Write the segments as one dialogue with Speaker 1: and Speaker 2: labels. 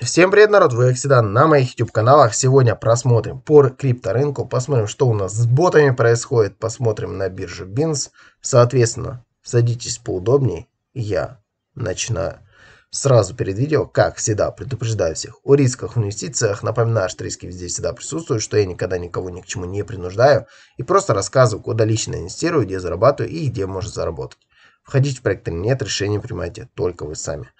Speaker 1: Всем привет, народ! Вы как всегда на моих YouTube каналах. Сегодня просмотрим по крипторынку, посмотрим, что у нас с ботами происходит, посмотрим на биржу BINS. Соответственно, садитесь поудобнее, я начинаю. Сразу перед видео, как всегда, предупреждаю всех о рисках в инвестициях. Напоминаю, что риски везде всегда присутствуют, что я никогда никого ни к чему не принуждаю. И просто рассказываю, куда лично инвестирую, где зарабатываю и где можно заработать. Входить в проект или нет, решение принимайте только вы сами.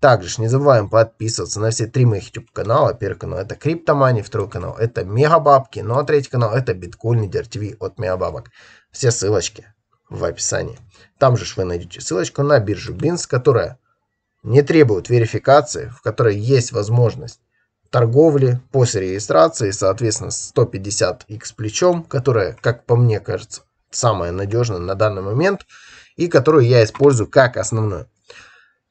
Speaker 1: Также ж не забываем подписываться на все три моих YouTube канала. Первый канал это Криптомани, второй канал это Мегабабки, ну а третий канал это Биткоин Лидер ТВ от Мегабабок. Все ссылочки в описании. Там же вы найдете ссылочку на биржу бинс которая не требует верификации, в которой есть возможность торговли после регистрации, соответственно, 150x плечом, которая, как по мне кажется, самая надежная на данный момент и которую я использую как основную.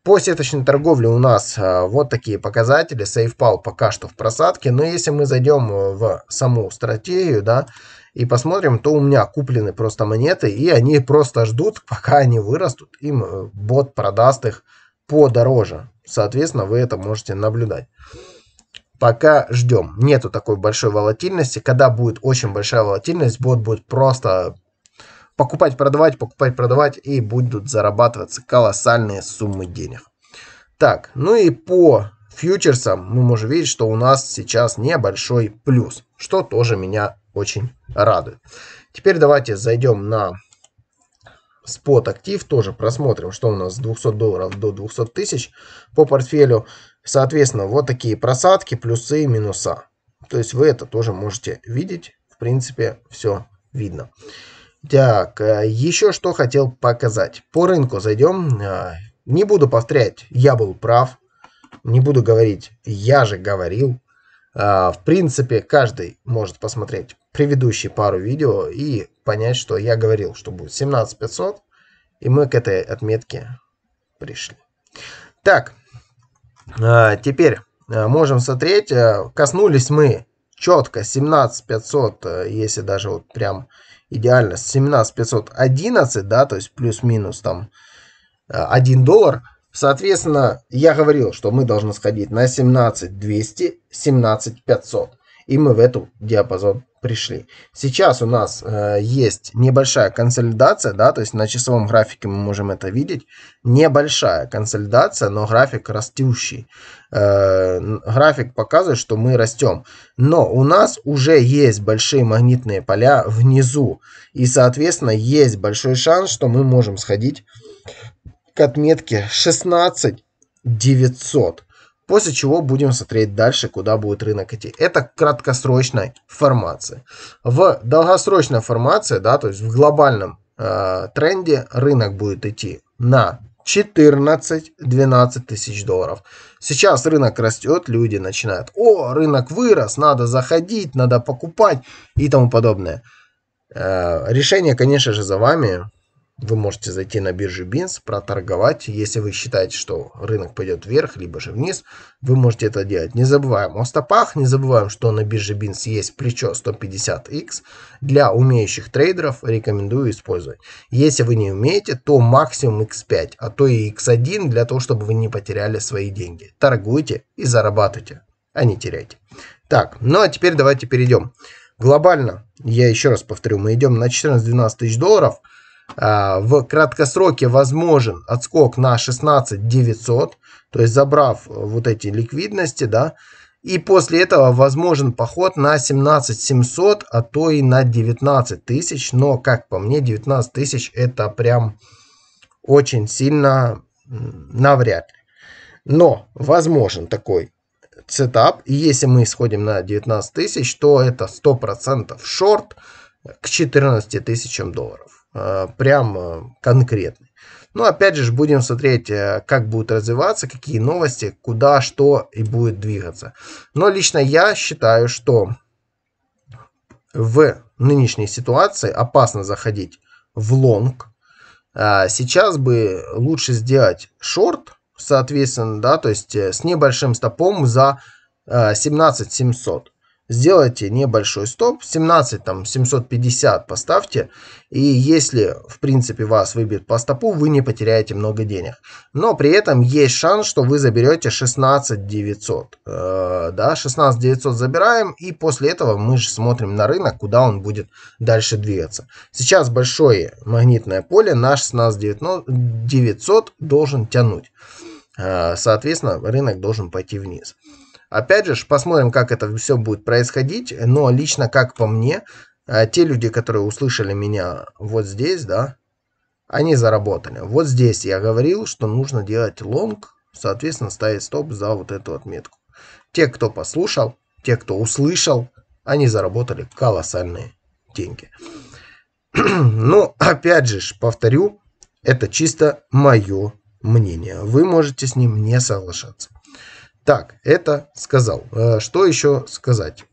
Speaker 1: По сеточной торговле у нас э, вот такие показатели. SafePal пока что в просадке. Но если мы зайдем э, в саму стратегию, да, и посмотрим, то у меня куплены просто монеты, и они просто ждут, пока они вырастут, им э, бот продаст их подороже. Соответственно, вы это можете наблюдать. Пока ждем. Нету такой большой волатильности. Когда будет очень большая волатильность, бот будет просто покупать, продавать, покупать, продавать, и будут зарабатываться колоссальные суммы денег. Так, ну и по фьючерсам мы можем видеть, что у нас сейчас небольшой плюс, что тоже меня очень радует. Теперь давайте зайдем на спот актив, тоже просмотрим, что у нас с 200 долларов до 200 тысяч по портфелю. Соответственно, вот такие просадки, плюсы и минуса. То есть вы это тоже можете видеть, в принципе, все видно. Так, э, еще что хотел показать. По рынку зайдем. Э, не буду повторять, я был прав. Не буду говорить, я же говорил. Э, в принципе, каждый может посмотреть предыдущие пару видео и понять, что я говорил, что будет 17500. И мы к этой отметке пришли. Так, теперь можем смотреть. Коснулись мы четко 17500, если даже вот прям идеально. С 17511, да, то есть плюс-минус там 1 э, доллар. Соответственно, я говорил, что мы должны сходить на 17200, 17500. И мы в эту диапазон пришли. Сейчас у нас э, есть небольшая консолидация, да, то есть на часовом графике мы можем это видеть. Небольшая консолидация, но график растущий. Э, график показывает, что мы растем. Но у нас уже есть большие магнитные поля внизу. И, соответственно, есть большой шанс, что мы можем сходить к отметке 16 900. После чего будем смотреть дальше, куда будет рынок идти. Это краткосрочная формация. В долгосрочной формации, да, то есть в глобальном э, тренде рынок будет идти на 14-12 тысяч долларов. Сейчас рынок растет, люди начинают, о, рынок вырос, надо заходить, надо покупать и тому подобное. Э, решение, конечно же, за вами. Вы можете зайти на биржу BINS, проторговать. Если вы считаете, что рынок пойдет вверх, либо же вниз, вы можете это делать. Не забываем о стопах, не забываем, что на бирже BINS есть плечо 150X. Для умеющих трейдеров рекомендую использовать. Если вы не умеете, то максимум X5, а то и X1 для того, чтобы вы не потеряли свои деньги. Торгуйте и зарабатывайте, а не теряйте. Так, ну а теперь давайте перейдем. Глобально, я еще раз повторю, мы идем на 14-12 тысяч долларов – а, в краткосроке возможен отскок на 16 900, то есть забрав э, вот эти ликвидности, да, и после этого возможен поход на 17 700, а то и на 19 тысяч. Но, как по мне, 19 тысяч это прям очень сильно навряд ли. Но возможен такой сетап. И если мы исходим на 19 тысяч, то это 100% шорт к 14 тысячам долларов. Э, прям конкретный. Но ну, опять же будем смотреть, э, как будут развиваться, какие новости, куда, что и будет двигаться. Но лично я считаю, что в нынешней ситуации опасно заходить в лонг. Э, сейчас бы лучше сделать шорт, соответственно, да, то есть с небольшим стопом за 17700 сделайте небольшой стоп, 17 там 750 поставьте, и если в принципе вас выбьет по стопу, вы не потеряете много денег. Но при этом есть шанс, что вы заберете 16 900. Э, да, 16 900 забираем, и после этого мы же смотрим на рынок, куда он будет дальше двигаться. Сейчас большое магнитное поле на 16 900 должен тянуть. Э, соответственно, рынок должен пойти вниз. Опять же, посмотрим, как это все будет происходить, но лично, как по мне, э, те люди, которые услышали меня вот здесь, да, они заработали. Вот здесь я говорил, что нужно делать лонг, соответственно, ставить стоп за вот эту отметку. Те, кто послушал, те, кто услышал, они заработали колоссальные деньги. Но, опять же, повторю, это чисто мое мнение. Вы можете с ним не соглашаться. Так, это сказал. Э, что еще сказать?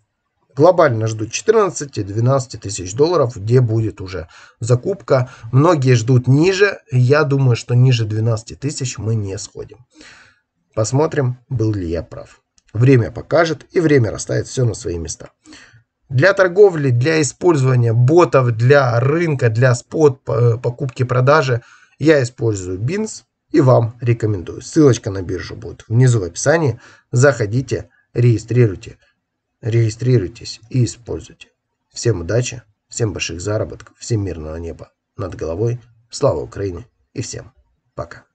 Speaker 1: Глобально ждут 14-12 тысяч долларов, где будет уже закупка. Многие ждут ниже. Я думаю, что ниже 12 тысяч мы не сходим. Посмотрим, был ли я прав. Время покажет и время расставит все на свои места. Для торговли, для использования ботов, для рынка, для спот, э, покупки-продажи я использую BINS. И вам рекомендую. Ссылочка на биржу будет внизу в описании. Заходите, регистрируйте, регистрируйтесь и используйте. Всем удачи, всем больших заработков, всем мирного неба над головой. Слава Украине и всем пока.